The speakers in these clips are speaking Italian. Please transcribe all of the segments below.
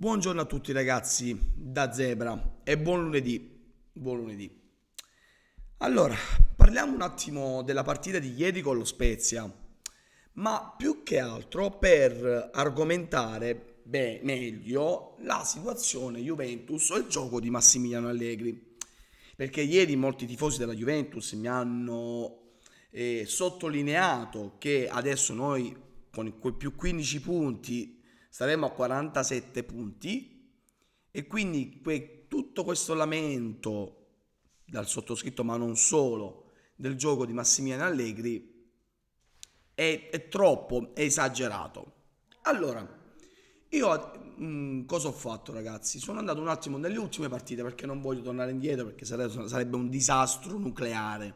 Buongiorno a tutti ragazzi da Zebra e buon lunedì. Buon lunedì. Allora, parliamo un attimo della partita di ieri con lo Spezia, ma più che altro per argomentare beh, meglio la situazione Juventus e il gioco di Massimiliano Allegri. Perché ieri molti tifosi della Juventus mi hanno eh, sottolineato che adesso noi con più 15 punti staremo a 47 punti e quindi que- tutto questo lamento dal sottoscritto ma non solo del gioco di Massimiliano Allegri è, è troppo, è esagerato. Allora, io mh, mm, cosa ho fatto ragazzi? Sono andato un attimo nelle ultime partite perché non voglio tornare indietro perché sarebbe, sarebbe un disastro nucleare.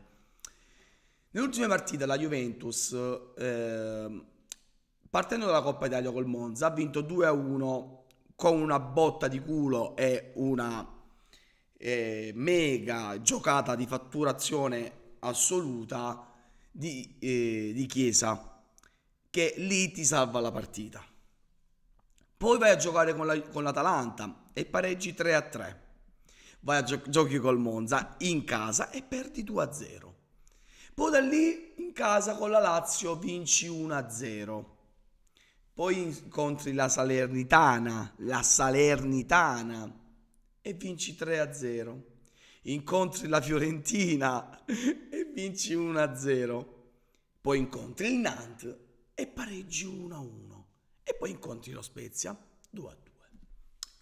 Nelle ultime partite la Juventus eh, Partendo dalla Coppa Italia col Monza, ha vinto 2-1 con una botta di culo e una eh, mega giocata di fatturazione assoluta di, eh, di Chiesa, che lì ti salva la partita. Poi vai a giocare con, la, con l'Atalanta e pareggi 3 a 3. Vai a gio- giochi col Monza in casa e perdi 2 a 0. Poi da lì in casa con la Lazio vinci 1 a 0. Poi incontri la Salernitana, la Salernitana e vinci 3 a 0. Incontri la Fiorentina e vinci 1 a 0. Poi incontri il Nantes e pareggi 1 a 1. E poi incontri lo Spezia 2 a 2.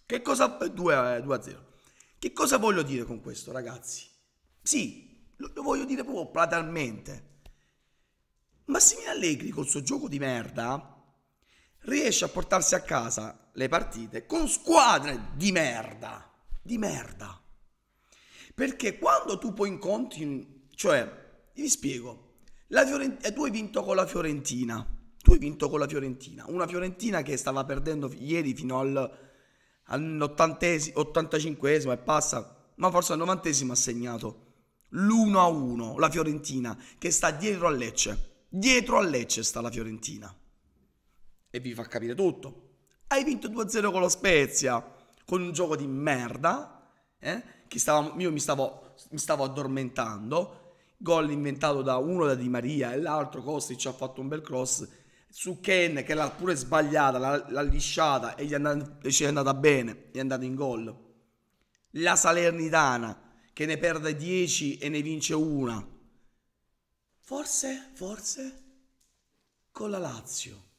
Che cosa 2 eh, a 0. Eh, che cosa voglio dire con questo, ragazzi? Sì, lo, lo voglio dire proprio platalmente. Massimiliano Allegri col suo gioco di merda riesce a portarsi a casa le partite con squadre di merda, di merda. Perché quando tu poi incontri, cioè, vi spiego, la Fiorent- eh, tu hai vinto con la Fiorentina, tu hai vinto con la Fiorentina, una Fiorentina che stava perdendo ieri fino al, all'85esimo e passa, ma forse al 90esimo ha segnato l'1-1 la Fiorentina che sta dietro a Lecce, dietro a Lecce sta la Fiorentina e vi fa capire tutto. Hai vinto 2-0 con lo Spezia, con un gioco di merda, eh? stava, io mi stavo, mi stavo addormentando, gol inventato da uno da Di Maria e l'altro Costi ci ha fatto un bel cross su Ken che l'ha pure sbagliata, l'ha, l'ha lisciata e gli è, andata, ci è andata bene, gli è andata in gol. La Salernitana che ne perde 10 e ne vince una. Forse, forse con la Lazio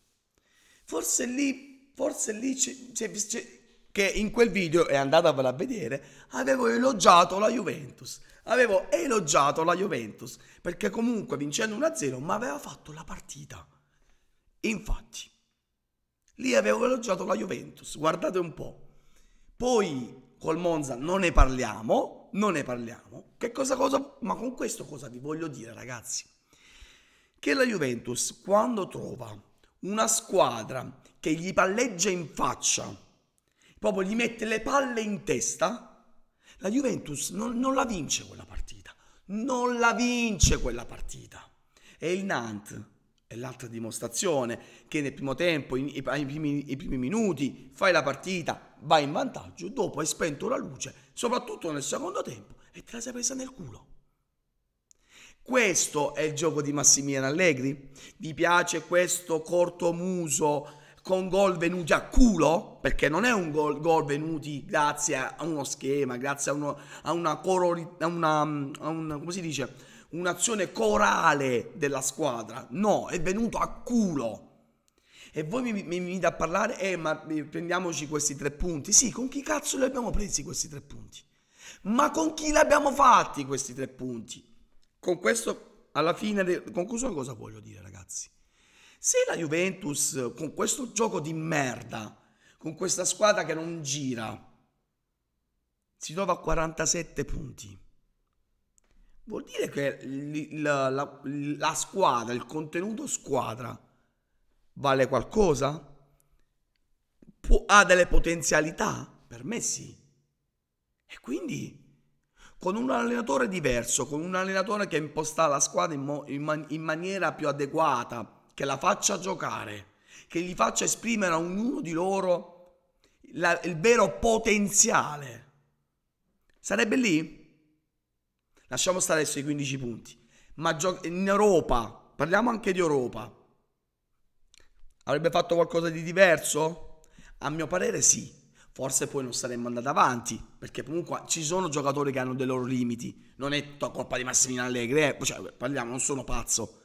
forse lì, forse lì c'è, c'è, c'è, che in quel video, e andatevela a vedere, avevo elogiato la Juventus. Avevo elogiato la Juventus perché comunque vincendo 1-0 mi aveva fatto la partita. Infatti, lì avevo elogiato la Juventus, guardate un po'. Poi col Monza non ne parliamo, non ne parliamo. Che cosa, cosa, ma con questo cosa vi voglio dire ragazzi? Che la Juventus quando trova una squadra che gli palleggia in faccia, proprio gli mette le palle in testa, la Juventus non, non la vince quella partita. Non la vince quella partita. E il Nantes è l'altra dimostrazione che nel primo tempo, in, i, ai primi, i primi minuti, fai la partita, vai in vantaggio, dopo hai spento la luce, soprattutto nel secondo tempo, e te la sei presa nel culo. Questo è il gioco di Massimiliano Allegri? Vi piace questo corto muso con gol venuti a culo? Perché non è un gol, gol venuti grazie a uno schema, grazie a, uno, a una, coro, a una, a una come si dice, un'azione corale della squadra. No, è venuto a culo. E voi mi, mi, mi a parlare, eh, ma eh, prendiamoci questi tre punti. Sì, con chi cazzo li abbiamo presi questi tre punti? Ma con chi li abbiamo fatti questi tre punti? Con questo, alla fine del conclusione, cosa voglio dire, ragazzi? Se la Juventus con questo gioco di merda, con questa squadra che non gira, si trova a 47 punti, vuol dire che la, la, la squadra, il contenuto squadra, vale qualcosa? Pu- ha delle potenzialità? Per me sì. E quindi con un allenatore diverso, con un allenatore che imposta la squadra in, mo- in, man- in maniera più adeguata, che la faccia giocare, che gli faccia esprimere a ognuno di loro la- il vero potenziale. Sarebbe lì? Lasciamo stare adesso i 15 punti. Ma gio- in Europa, parliamo anche di Europa. Avrebbe fatto qualcosa di diverso? A mio parere sì forse poi non saremmo andati avanti, perché comunque ci sono giocatori che hanno dei loro limiti, non è tutta colpa di Massimiliano Allegri, eh? cioè, parliamo, non sono pazzo,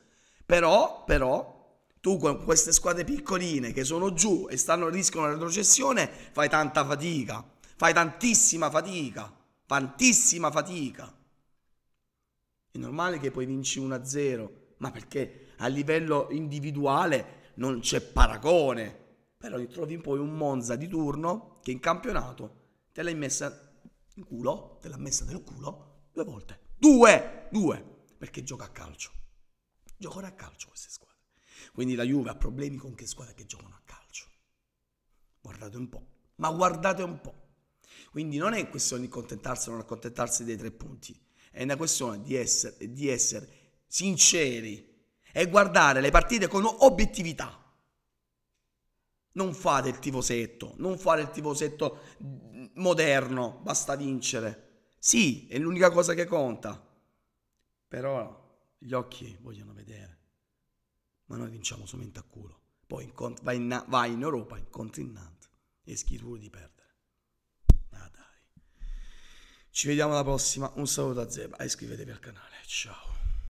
però, però, tu con queste squadre piccoline che sono giù e stanno a rischio una retrocessione, fai tanta fatica, fai tantissima fatica, tantissima fatica. È normale che poi vinci 1-0, ma perché a livello individuale non c'è paragone però ti trovi poi un Monza di turno che in campionato te l'hai messa in culo, te l'ha messa nel culo due volte. Due! Due! Perché gioca a calcio. Giocano a calcio queste squadre. Quindi la Juve ha problemi con che squadre che giocano a calcio. Guardate un po'. Ma guardate un po'. Quindi non è questione di contentarsi o non accontentarsi dei tre punti. È una questione di essere, di essere sinceri e guardare le partite con obiettività. Non fate il tifosetto, non fare il tifosetto moderno, basta vincere. Sì, è l'unica cosa che conta. Però gli occhi vogliono vedere. Ma noi vinciamo solamente a culo. Poi incont- vai, in, vai, in Europa, incontri in Nantes e schifo di perdere. Ah dai. Ci vediamo alla prossima. Un saluto a Zeba e iscrivetevi al canale. Ciao.